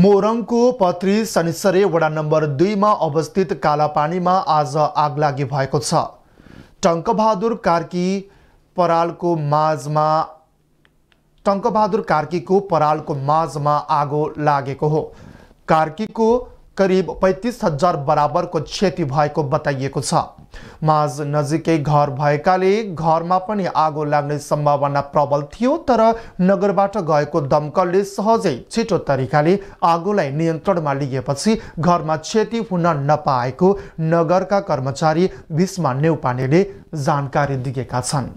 मोरङको पत्री शनिसरे वडा नम्बर दुईमा अवस्थित कालापानीमा आज आग भएको छ टङ्कबहादुर कार्की परालको माझमा टङ्कबहादुर कार्कीको परालको माझमा आगो लागेको हो कार्कीको करिब पैँतिस हजार बराबरको क्षति भएको बताइएको छ माझ नजिकै घर भएकाले घरमा पनि आगो लाग्ने सम्भावना प्रबल थियो तर नगरबाट गएको दमकलले सहजै छिटो तरिकाले आगोलाई नियन्त्रणमा लिएपछि घरमा क्षति हुन नपाएको नगरका कर्मचारी भीष्मा नेउपानेले जानकारी दिएका छन्